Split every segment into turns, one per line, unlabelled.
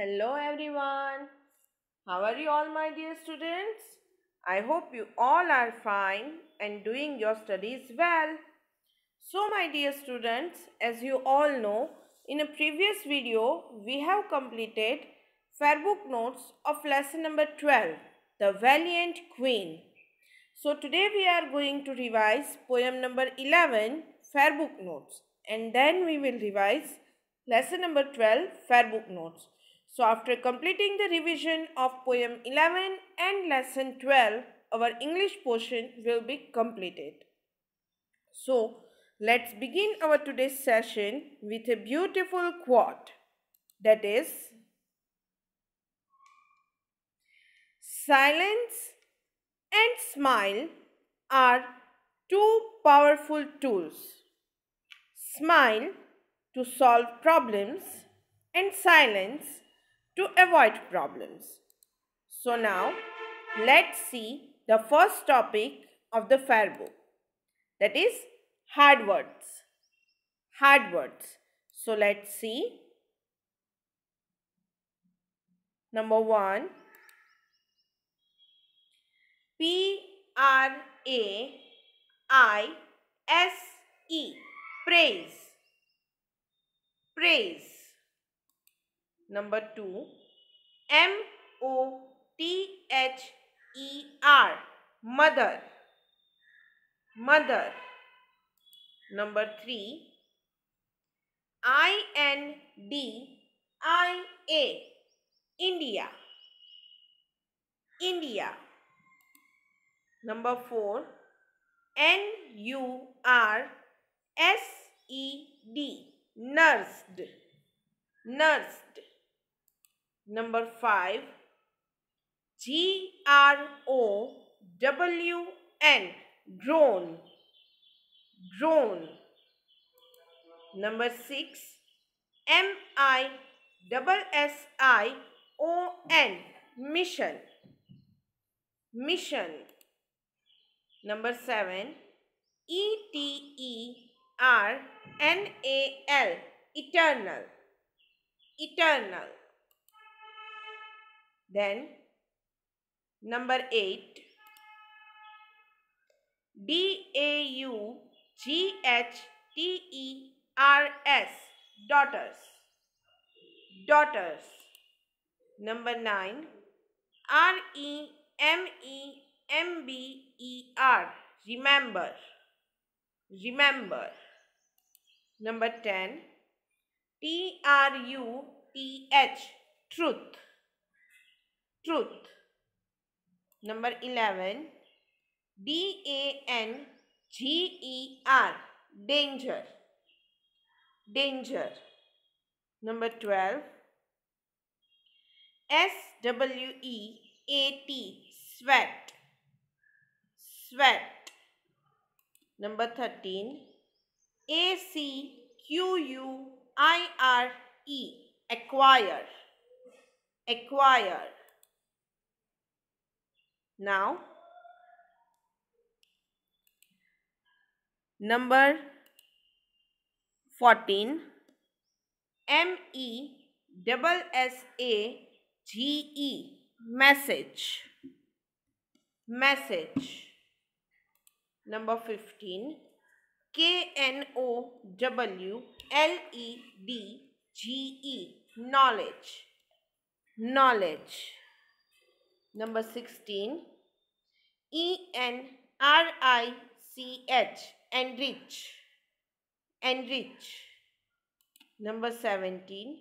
Hello everyone. How are you all my dear students? I hope you all are fine and doing your studies well. So my dear students, as you all know, in a previous video, we have completed fair book Notes of lesson number 12, The Valiant Queen. So today we are going to revise poem number 11, fair book Notes. And then we will revise lesson number 12, fair book Notes. So after completing the revision of poem 11 and lesson 12, our English portion will be completed. So let's begin our today's session with a beautiful quote that is Silence and smile are two powerful tools. Smile to solve problems and silence to avoid problems. So now let's see the first topic of the fair book that is hard words. Hard words. So let's see. Number one P R A I S E praise praise Number 2. M-O-T-H-E-R. Mother. Mother. Number 3. I-N-D-I-A. India. India. Number 4. N-U-R-S-E-D. Nursed. Nursed. Number 5 G R O W N drone drone number 6 M I double S I O N mission mission number 7 E T E R N A L eternal eternal then number 8 D A U G H T E R S daughters daughters number 9 R E M E M B E R remember remember number 10 T R U T H truth truth. Number 11 D A N G E R danger danger number 12 S W E A T sweat sweat number 13 A C Q U I R E acquire acquire now, number 14 M E double S A G E message message number 15 K N O W L E D G E knowledge knowledge Number 16. E-N-R-I-C-H. Enrich. Enrich. Number 17.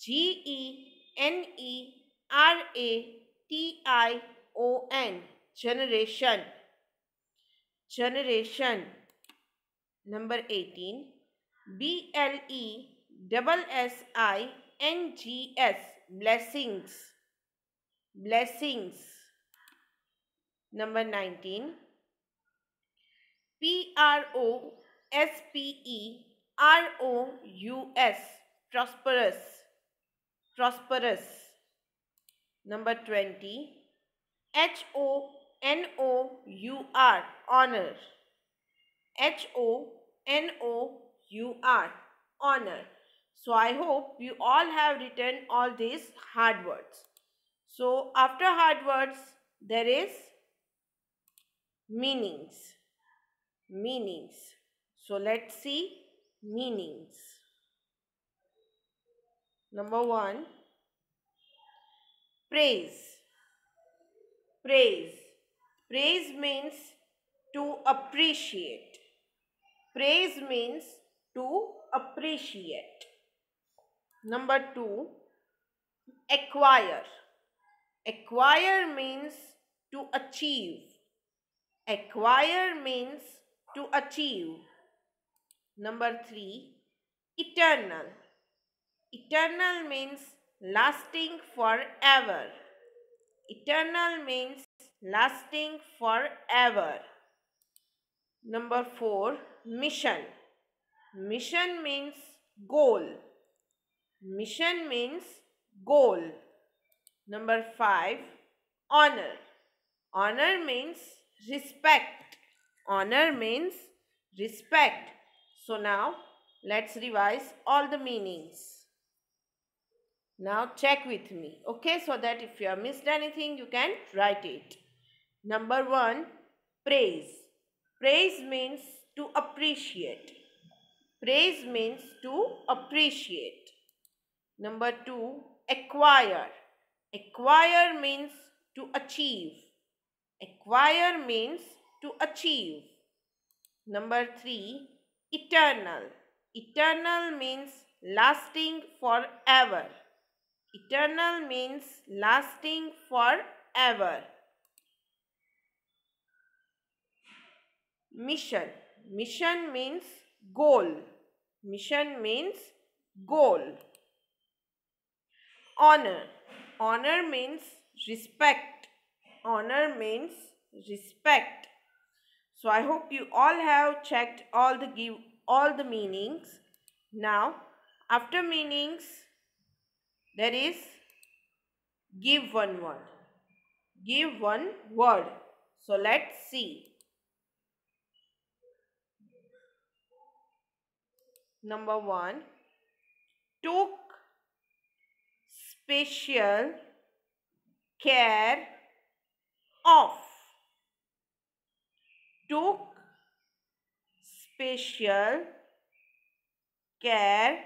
G-E-N-E-R-A-T-I-O-N. Generation. Generation. Number 18. B L E double S I N G S blessings blessings number 19 p r o s p e r o u s prosperous prosperous number 20 h o n o u r honor h o n o u r honor so i hope you all have written all these hard words so after hard words, there is meanings. Meanings. So let's see meanings. Number one, praise. Praise. Praise means to appreciate. Praise means to appreciate. Number two, acquire Acquire means to achieve. Acquire means to achieve. Number three, eternal. Eternal means lasting forever. Eternal means lasting forever. Number four, mission. Mission means goal. Mission means goal. Number five, honor. Honor means respect. Honor means respect. So now let's revise all the meanings. Now check with me. Okay, so that if you have missed anything, you can write it. Number one, praise. Praise means to appreciate. Praise means to appreciate. Number two, acquire. Acquire means to achieve. Acquire means to achieve. Number three, eternal. Eternal means lasting forever. Eternal means lasting forever. Mission. Mission means goal. Mission means goal. Honor honor means respect honor means respect so i hope you all have checked all the give all the meanings now after meanings there is give one word give one word so let's see number 1 took special care of took special care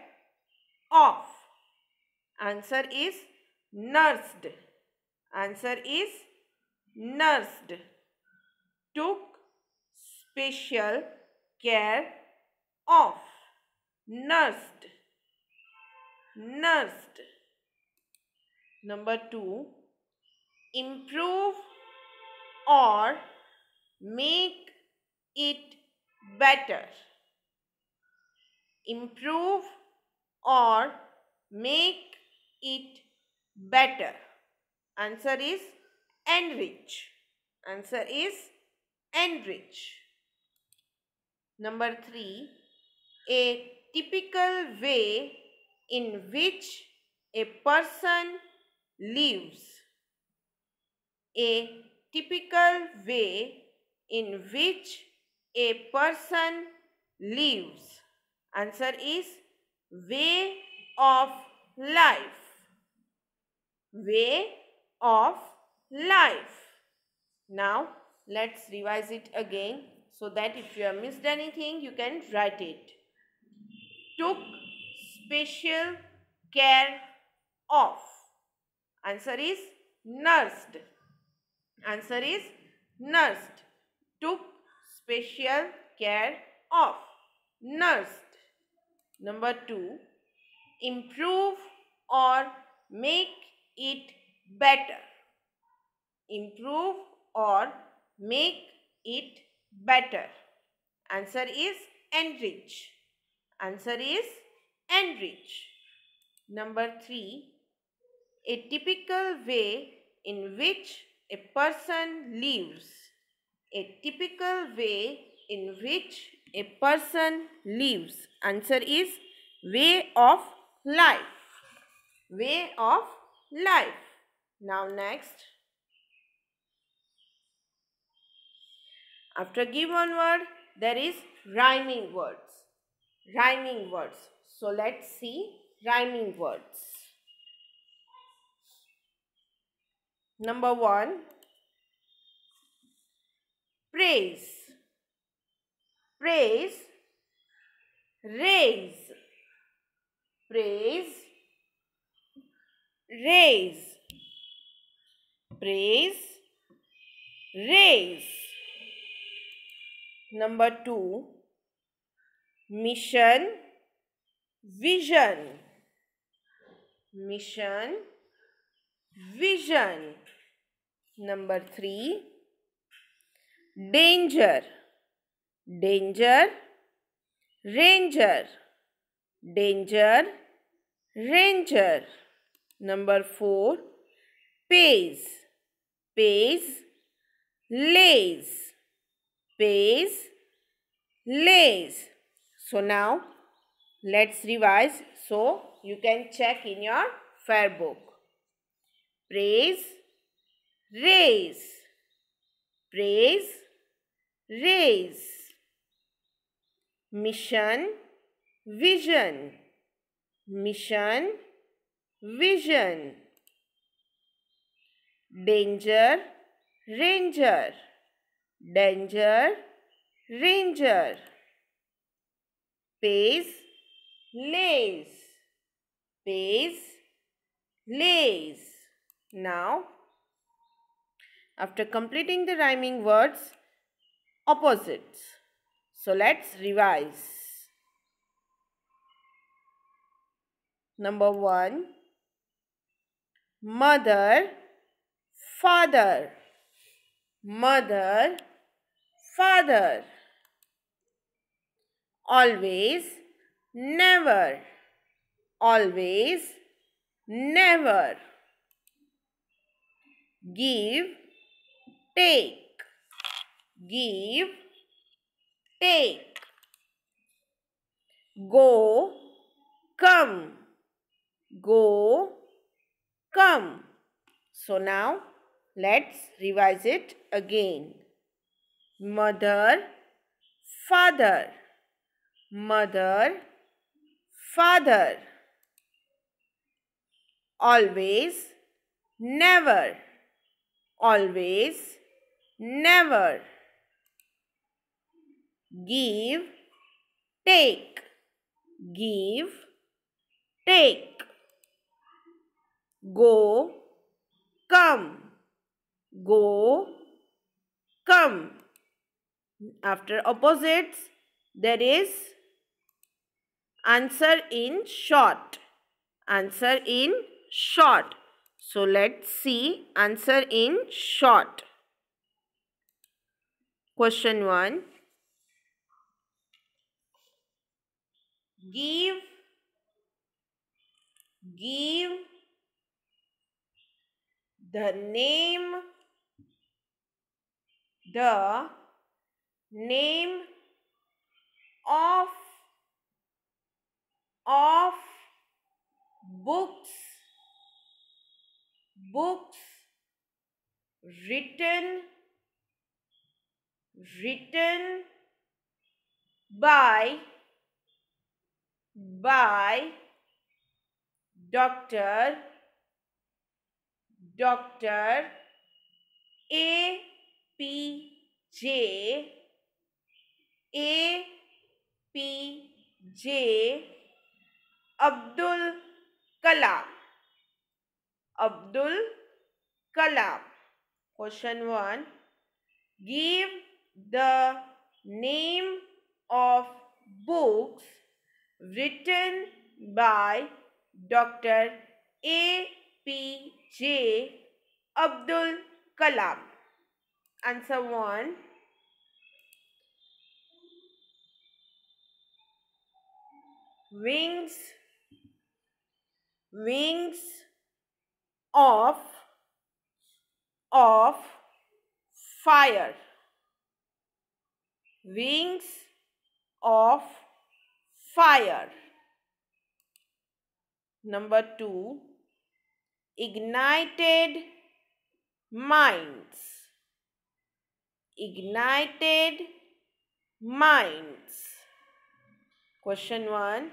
of answer is nursed answer is nursed took special care of nursed nursed Number two, improve or make it better. Improve or make it better. Answer is enrich. Answer is enrich. Number three, a typical way in which a person leaves. A typical way in which a person lives. Answer is way of life. Way of life. Now, let's revise it again so that if you have missed anything, you can write it. Took special care of. Answer is nursed. Answer is nursed. Took special care of. Nursed. Number two, improve or make it better. Improve or make it better. Answer is enrich. Answer is enrich. Number three, a typical way in which a person lives. A typical way in which a person lives. Answer is way of life. Way of life. Now next. After given word, there is rhyming words. Rhyming words. So let's see rhyming words. Number one, praise. Praise, raise. Praise, raise. Praise, raise. Number two, mission, vision. Mission, vision Number three, danger, danger, ranger, danger, ranger. Number four, pays, pays, lays, pays, lays. So now let's revise so you can check in your fair book. Praise raise praise raise mission vision mission vision danger ranger danger ranger pace lays, pace lays. now after completing the rhyming words opposites. So let's revise. Number 1. Mother, father. Mother, father. Always, never. Always, never. Give, take give take go come go come so now let's revise it again mother father mother father always never always never give take give take go come go come after opposites there is answer in short answer in short so let's see answer in short Question 1. Give, give the name, the name of, of books, books written written by by doctor doctor a p j a p j abdul kalam abdul kalam question 1 give the name of books written by Dr. A.P.J. Abdul Kalam. Answer 1. Wings, wings of, of fire wings of fire. Number two, ignited minds. Ignited minds. Question one,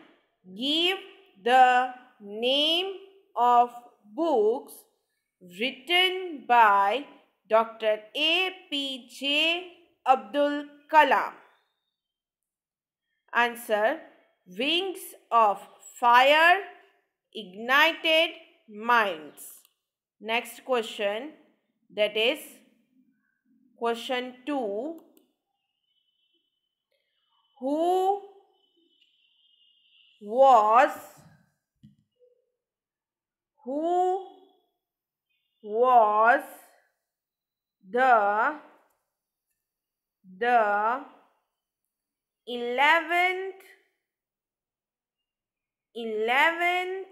give the name of books written by Dr. A.P.J. Abdul Kalam. Answer Wings of Fire, Ignited Minds. Next question that is question 2. Who was who was the the eleventh eleventh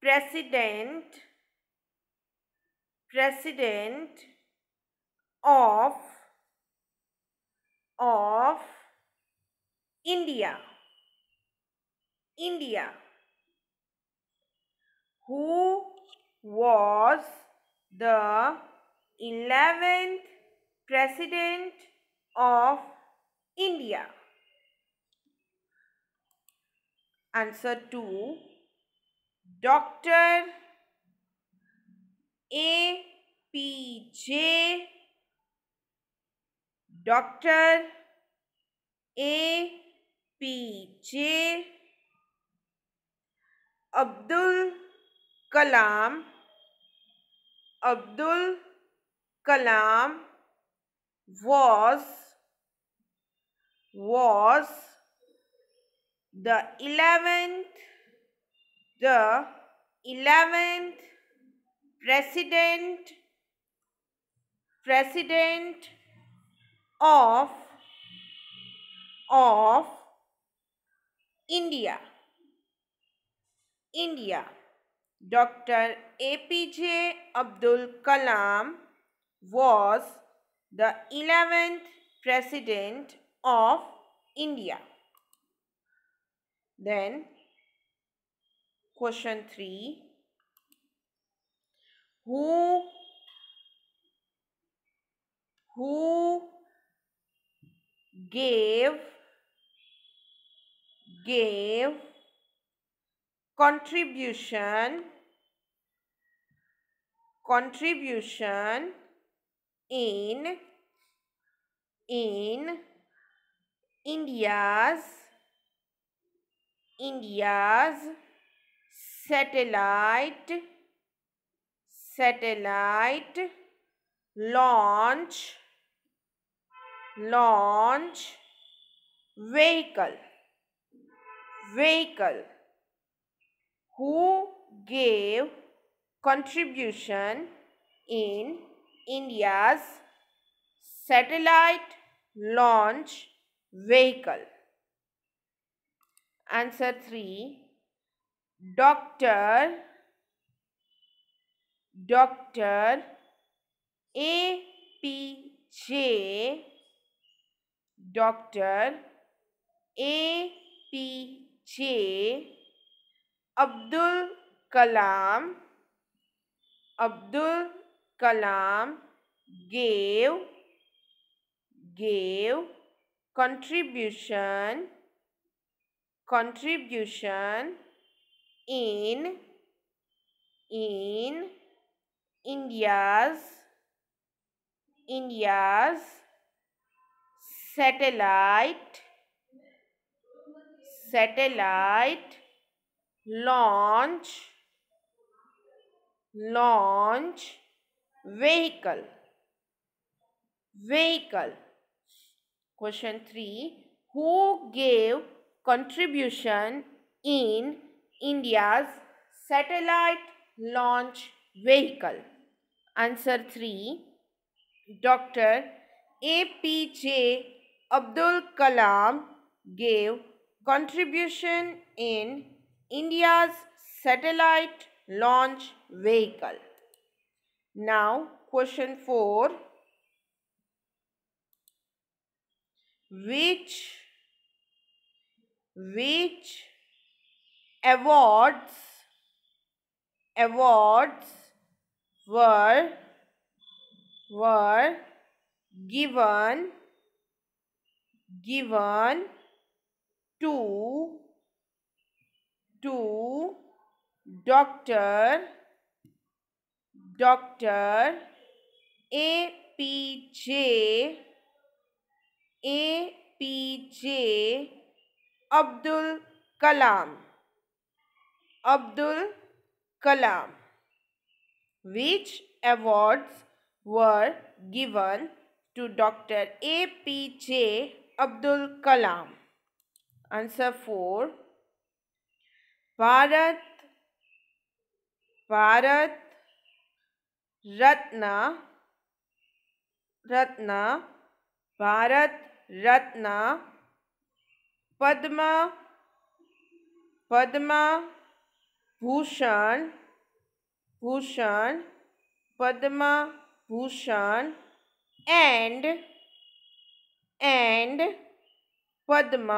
president president of of India India who was the eleventh president of India answer to doctor A P J doctor A P J Abdul Kalam Abdul Kalam was was the 11th the 11th president president of of India India Dr APJ Abdul Kalam was the 11th President of India. Then question 3 who who gave gave contribution contribution in in India's India's satellite satellite launch launch vehicle vehicle who gave contribution in India's satellite launch vehicle? Answer 3. Dr. Dr. A. P. J. Dr. A. P. J. Abdul Kalam. Abdul Kalam gave gave contribution contribution in in India's India's satellite satellite launch launch vehicle vehicle question 3 who gave contribution in india's satellite launch vehicle answer 3 dr apj abdul kalam gave contribution in india's satellite launch vehicle now, question 4. Which, which awards, awards were, were given, given to, to Dr. Doctor A P J A P J Abdul Kalam Abdul Kalam which awards were given to doctor A P J Abdul Kalam answer for Bharat Bharat Ratna Ratna Bharat Ratna Padma Padma Bhushan Bhushan Padma Bhushan and and Padma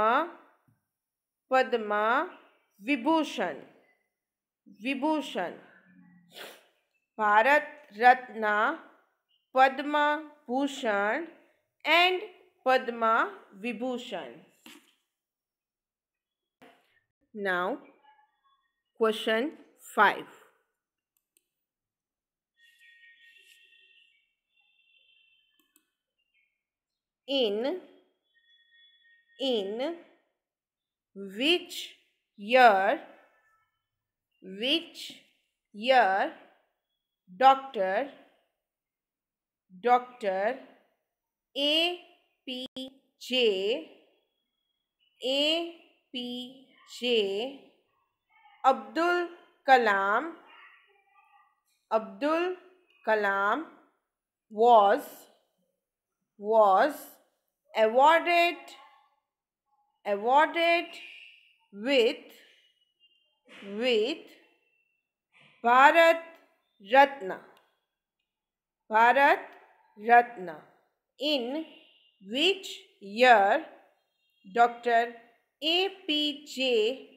Padma Vibhushan Vibhushan Bharat Ratna, Padma Bhushan and Padma Vibhushan. Now question 5. In in which year which year Dr. Dr. A. P. J. A. P. J. Abdul Kalam. Abdul Kalam was was awarded awarded with with Bharat Ratna. Bharat Ratna. In which year Dr. APJ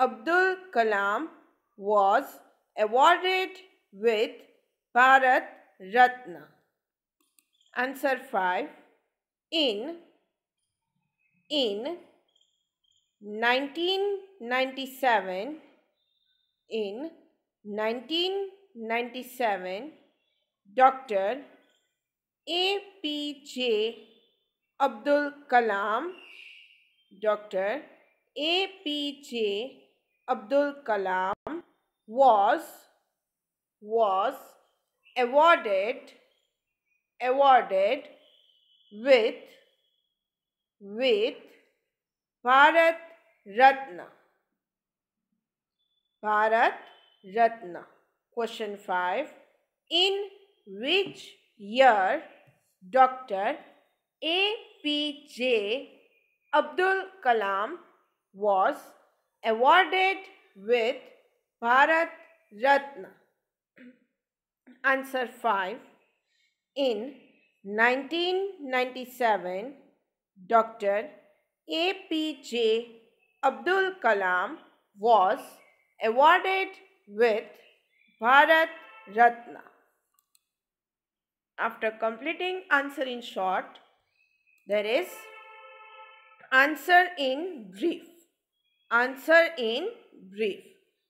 Abdul Kalam was awarded with Bharat Ratna? Answer 5. In in 1997 in 19 1997, Dr. APJ Abdul Kalam, Dr. APJ Abdul Kalam was was awarded awarded with with Bharat Ratna Bharat Ratna Question 5. In which year Dr. APJ Abdul Kalam was awarded with Bharat Ratna? Answer 5. In 1997, Dr. APJ Abdul Kalam was awarded with Bharat Ratna. After completing answer in short, there is answer in brief. Answer in brief.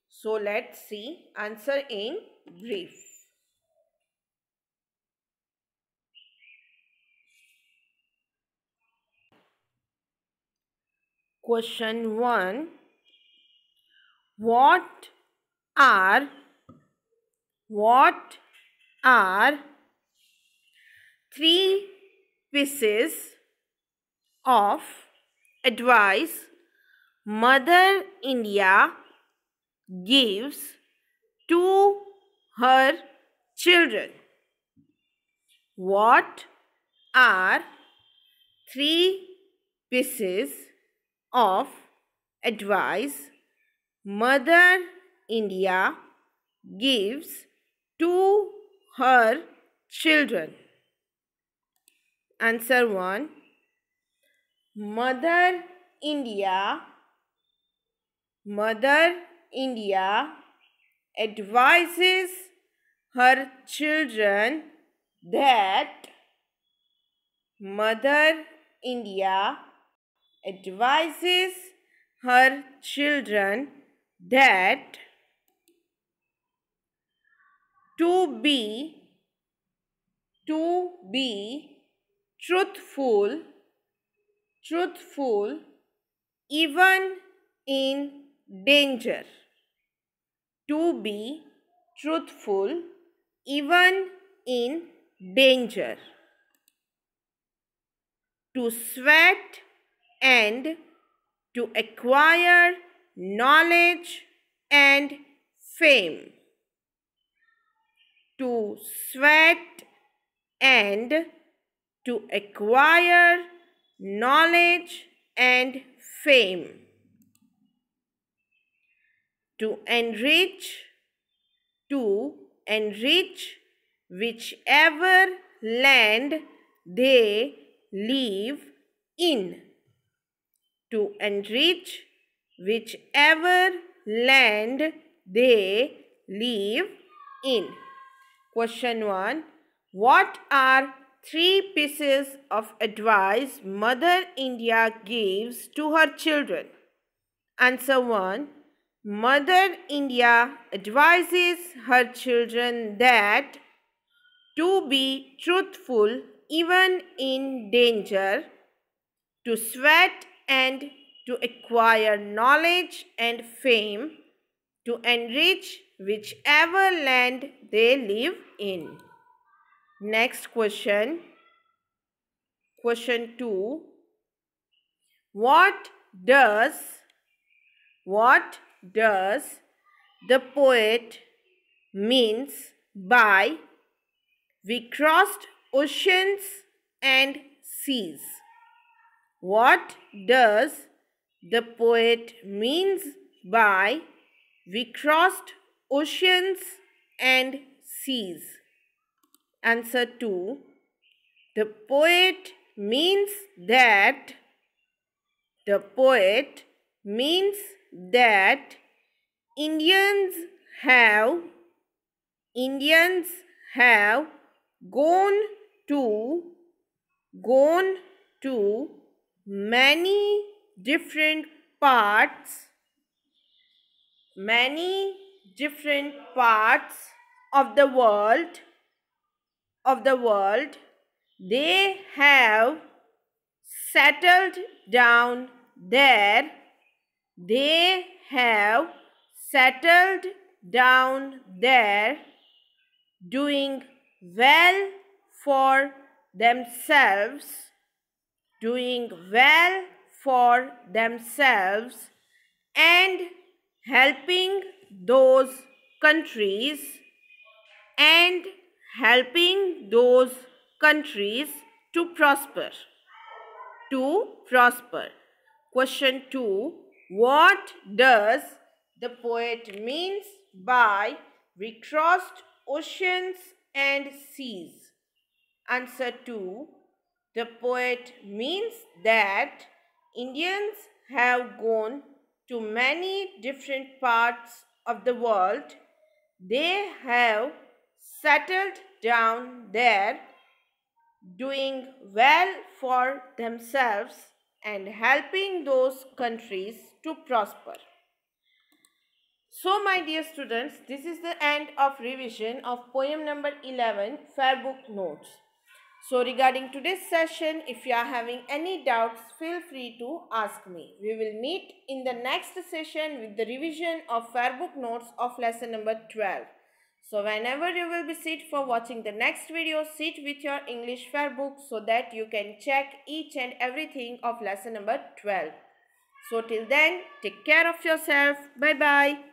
So let's see answer in brief. Question 1. What are what are three pieces of advice Mother India gives to her children? What are three pieces of advice Mother India gives to her children. Answer 1 Mother India Mother India advises her children that Mother India advises her children that to be to be truthful truthful even in danger to be truthful even in danger to sweat and to acquire knowledge and fame to sweat and to acquire knowledge and fame, to enrich, to enrich whichever land they live in, to enrich whichever land they live in. Question 1. What are three pieces of advice Mother India gives to her children? Answer 1. Mother India advises her children that to be truthful even in danger, to sweat and to acquire knowledge and fame, to enrich whichever land they live in. Next question. Question 2. What does, what does the poet means by we crossed oceans and seas. What does the poet means by we crossed oceans and seas. Answer 2. The poet means that the poet means that Indians have Indians have gone to gone to many different parts many different parts of the world of the world they have settled down there they have settled down there doing well for themselves doing well for themselves and helping those countries and helping those countries to prosper. To prosper. Question 2. What does the poet means by we crossed oceans and seas? Answer 2. The poet means that Indians have gone to many different parts of the world, they have settled down there, doing well for themselves and helping those countries to prosper. So my dear students, this is the end of revision of poem number 11, Fair Book Notes. So regarding today's session, if you are having any doubts, feel free to ask me. We will meet in the next session with the revision of fair book notes of lesson number 12. So whenever you will be sit for watching the next video, sit with your English fair book so that you can check each and everything of lesson number 12. So till then, take care of yourself. Bye-bye.